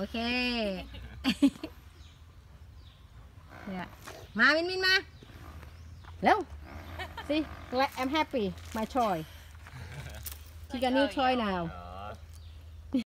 โอเคเนี่ยมามินมินมาเร็วสิ I'm happy my h o ทช่กันี่ชอย y now